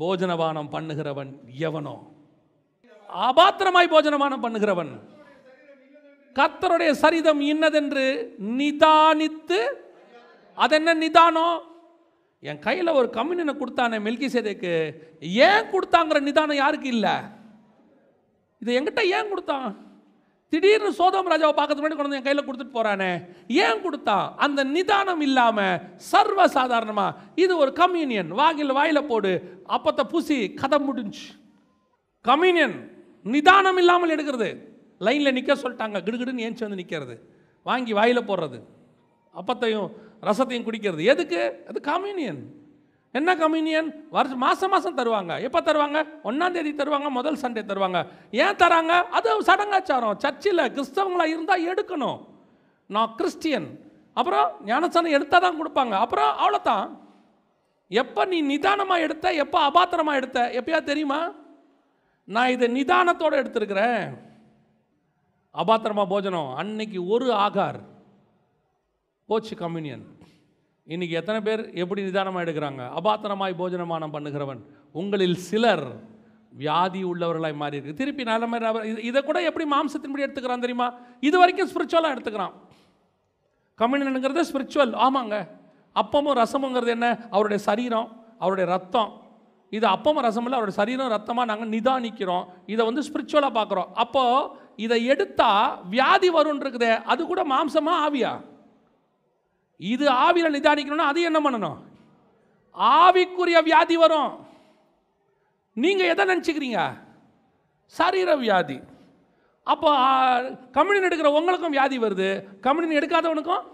போஜனபானம் பண்ணுகிறவன் எவனோ அபாத்திரமாய் போஜனபானம் பண்ணுகிறவன் கத்தருடைய சரிதம் இன்னதென்று நிதானித்து அதென்ன நிதானம் என் கையில் ஒரு கம்யூனியனை கொடுத்தானே மில்கி சேதைக்கு ஏன் கொடுத்தாங்கிற நிதானம் யாருக்கு இல்லை இது என்கிட்ட ஏன் கொடுத்தான் திடீர்னு சோதம் ராஜாவை பார்க்கறதுக்கு முன்னாடி கொண்டு என் கையில் கொடுத்துட்டு போறானே ஏன் கொடுத்தான் அந்த நிதானம் இல்லாமல் சர்வ சாதாரணமாக இது ஒரு கம்யூனியன் வாயில் வாயில் போடு அப்பத்தை பூசி கதை முடிஞ்சு கம்யூனியன் நிதானம் இல்லாமல் எடுக்கிறது லைனில் நிற்க சொல்லிட்டாங்க கிடுகிடுன்னு ஏஞ்சி வந்து நிற்கிறது வாங்கி வாயில் போடுறது அப்பத்தையும் ரசத்தையும் குடிக்கிறது எதுக்கு அது கம்யூனியன் என்ன கம்யூனியன் வருஷம் மாதம் மாதம் தருவாங்க எப்போ தருவாங்க ஒன்றாந்தேதி தருவாங்க முதல் சண்டே தருவாங்க ஏன் தராங்க அது சடங்காச்சாரம் சர்ச்சில் கிறிஸ்தவங்களாக இருந்தால் எடுக்கணும் நான் கிறிஸ்டியன் அப்புறம் ஞானசனம் எடுத்தால் தான் கொடுப்பாங்க அப்புறம் அவ்வளோதான் எப்போ நீ நிதானமாக எடுத்த எப்போ அபாத்திரமாக எடுத்த எப்பயா தெரியுமா நான் இதை நிதானத்தோடு எடுத்திருக்கிறேன் அபாத்திரமாக போஜனம் அன்னைக்கு ஒரு ஆகார் போச்சு கம்யூனியன் இன்றைக்கி எத்தனை பேர் எப்படி நிதானமாக எடுக்கிறாங்க அபாத்தனமாய் போஜனமானம் பண்ணுகிறவன் உங்களில் சிலர் வியாதி உள்ளவர்களாய் மாறி இருக்கு திருப்பி நல்ல மாதிரி இதை கூட எப்படி மாம்சத்தின்படி எடுத்துக்கிறான் தெரியுமா இது வரைக்கும் ஸ்பிரிச்சுவலாக எடுத்துக்கிறான் கம்யூனியனுங்கிறது ஸ்பிரிச்சுவல் ஆமாங்க அப்பமும் ரசமுங்கிறது என்ன அவருடைய சரீரம் அவருடைய ரத்தம் இது அப்பமும் ரசம் இல்லை அவருடைய சரீரம் ரத்தமாக நாங்கள் நிதானிக்கிறோம் இதை வந்து ஸ்பிரிச்சுவலாக பார்க்குறோம் அப்போது இதை எடுத்தால் வியாதி வரும்ன்றிருக்குதே அது கூட மாம்சமாக ஆவியா இது ஆவியில் நிதானிக்கணும்னா அது என்ன பண்ணணும் ஆவிக்குரிய வியாதி வரும் நீங்கள் எதை நினச்சிக்கிறீங்க சரீர வியாதி அப்போ கம்யூனின் எடுக்கிற உங்களுக்கும் வியாதி வருது கம்யூனின் எடுக்காதவனுக்கும்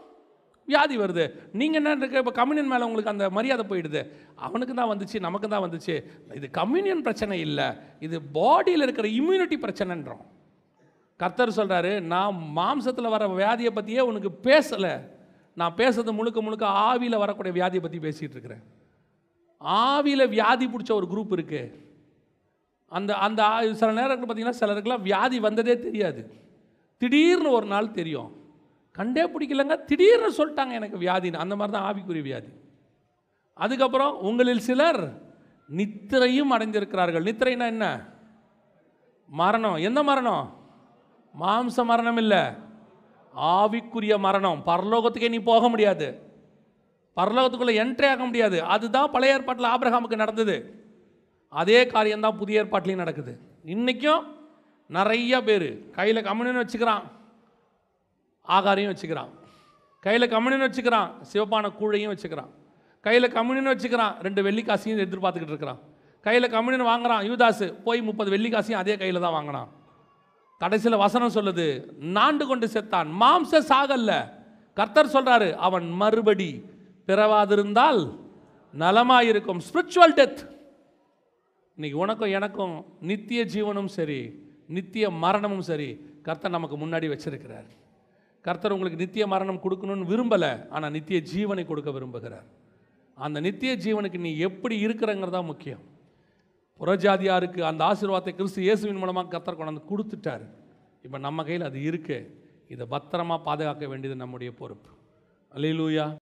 வியாதி வருது நீங்கள் என்ன இருக்க இப்போ கம்யூனியன் மேலே உங்களுக்கு அந்த மரியாதை போயிடுது அவனுக்கு தான் வந்துச்சு நமக்கு தான் வந்துச்சு இது கம்யூனியன் பிரச்சனை இல்லை இது பாடியில் இருக்கிற இம்யூனிட்டி பிரச்சனைன்றோம் கர்த்தர் சொல்கிறாரு நான் மாம்சத்தில் வர வியாதியை பற்றியே உனக்கு பேசலை நான் பேசுறது முழுக்க முழுக்க ஆவியில் வரக்கூடிய வியாதியை பற்றி பேசிகிட்டு இருக்கிறேன் ஆவியில் வியாதி பிடிச்ச ஒரு குரூப் இருக்குது அந்த அந்த சில நேரங்கள் பார்த்திங்கன்னா சிலருக்குலாம் வியாதி வந்ததே தெரியாது திடீர்னு ஒரு நாள் தெரியும் கண்டே பிடிக்கலங்க திடீர்னு சொல்லிட்டாங்க எனக்கு வியாதின்னு அந்த மாதிரி தான் ஆவிக்குரிய வியாதி அதுக்கப்புறம் உங்களில் சிலர் நித்திரையும் அடைந்திருக்கிறார்கள் நித்திரைனா என்ன மரணம் எந்த மரணம் மாம்ச மரணம் இல்லை ஆவிக்குரிய மரணம் பரலோகத்துக்கே நீ போக முடியாது பரலோகத்துக்குள்ளே என்ட்ரி ஆக முடியாது அதுதான் பழைய ஏற்பாட்டில் ஆபிரகாமுக்கு நடந்தது அதே காரியம்தான் புதிய ஏற்பாட்டிலையும் நடக்குது இன்றைக்கும் நிறைய பேர் கையில் கம்யூனின்னு வச்சுக்கிறான் ஆகாரையும் வச்சுக்கிறான் கையில் கம்யூனின்னு வச்சுக்கிறான் சிவப்பான கூழையும் வச்சுக்கிறான் கையில் கம்யூனின்னு வச்சுக்கிறான் ரெண்டு வெள்ளிக்காசியும் எதிர்பார்த்துக்கிட்டு இருக்கிறான் கையில் கம்யூனின்னு வாங்குறான் யுவதாஸ் போய் முப்பது வெள்ளிக்காசியும் அதே கையில் தான் வாங்கினான் கடைசியில் வசனம் சொல்லுது நாண்டு கொண்டு செத்தான் மாம்ச சாகல்ல கர்த்தர் சொல்கிறாரு அவன் மறுபடி பிறவாதிருந்தால் நலமாயிருக்கும் ஸ்பிரிச்சுவல் டெத் இன்னைக்கு உனக்கும் எனக்கும் நித்திய ஜீவனும் சரி நித்திய மரணமும் சரி கர்த்தர் நமக்கு முன்னாடி வச்சிருக்கிறார் கர்த்தர் உங்களுக்கு நித்திய மரணம் கொடுக்கணும்னு விரும்பலை ஆனால் நித்திய ஜீவனை கொடுக்க விரும்புகிறார் அந்த நித்திய ஜீவனுக்கு நீ எப்படி இருக்கிறங்கிறதா முக்கியம் புறஜாதியாருக்கு அந்த ஆசீர்வாதத்தை கிறிஸ்து இயேசுவின் மூலமாக கத்தர் கொண்டாந்து கொடுத்துட்டார் இப்போ நம்ம கையில் அது இருக்குது இதை பத்திரமாக பாதுகாக்க வேண்டியது நம்முடைய பொறுப்பு அலிலூயா